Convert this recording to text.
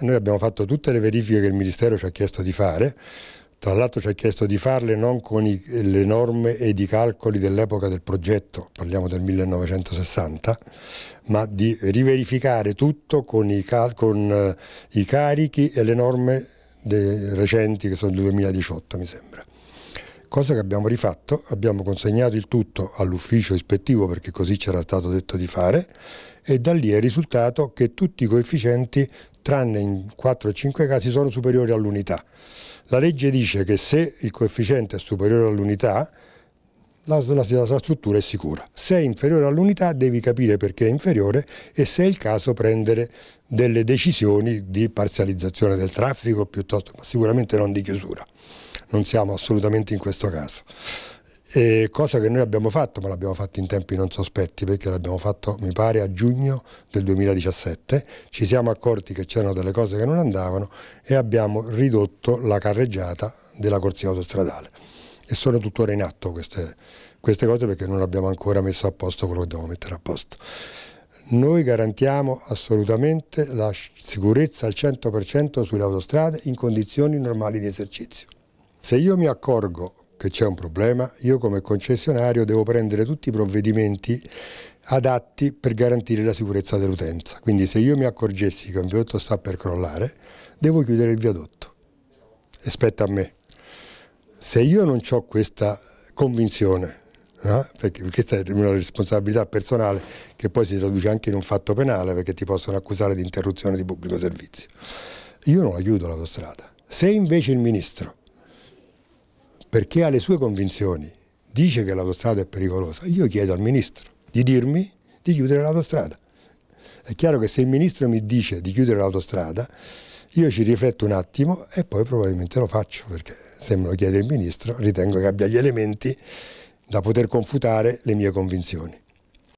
Noi abbiamo fatto tutte le verifiche che il Ministero ci ha chiesto di fare, tra l'altro ci ha chiesto di farle non con i, le norme ed i calcoli dell'epoca del progetto, parliamo del 1960, ma di riverificare tutto con i, cal, con, eh, i carichi e le norme de, recenti che sono del 2018 mi sembra cosa che abbiamo rifatto, abbiamo consegnato il tutto all'ufficio ispettivo perché così c'era stato detto di fare e da lì è risultato che tutti i coefficienti, tranne in 4 o 5 casi, sono superiori all'unità. La legge dice che se il coefficiente è superiore all'unità, la, la, la, struttura è sicura. Se è inferiore all'unità devi capire perché è inferiore e se è il caso prendere delle decisioni di parzializzazione del traffico piuttosto, ma sicuramente non di chiusura non siamo assolutamente in questo caso. E cosa che noi abbiamo fatto, ma l'abbiamo fatto in tempi non sospetti perché l'abbiamo fatto mi pare a giugno del 2017, ci siamo accorti che c'erano delle cose che non andavano e abbiamo ridotto la carreggiata della corsia autostradale e sono tuttora in atto queste, queste cose perché non abbiamo ancora messo a posto quello che dobbiamo mettere a posto. Noi garantiamo assolutamente la sicurezza al 100% sulle autostrade in condizioni normali di esercizio. Se io mi accorgo che c'è un problema, io come concessionario devo prendere tutti i provvedimenti adatti per garantire la sicurezza dell'utenza. Quindi se io mi accorgessi che un viadotto sta per crollare, devo chiudere il viadotto. Aspetta a me. Se io non ho questa convinzione, no? perché questa è una responsabilità personale che poi si traduce anche in un fatto penale perché ti possono accusare di interruzione di pubblico servizio, io non la chiudo l'autostrada. Se invece il ministro perché ha le sue convinzioni, dice che l'autostrada è pericolosa, io chiedo al Ministro di dirmi di chiudere l'autostrada. È chiaro che se il Ministro mi dice di chiudere l'autostrada, io ci rifletto un attimo e poi probabilmente lo faccio, perché se me lo chiede il Ministro ritengo che abbia gli elementi da poter confutare le mie convinzioni.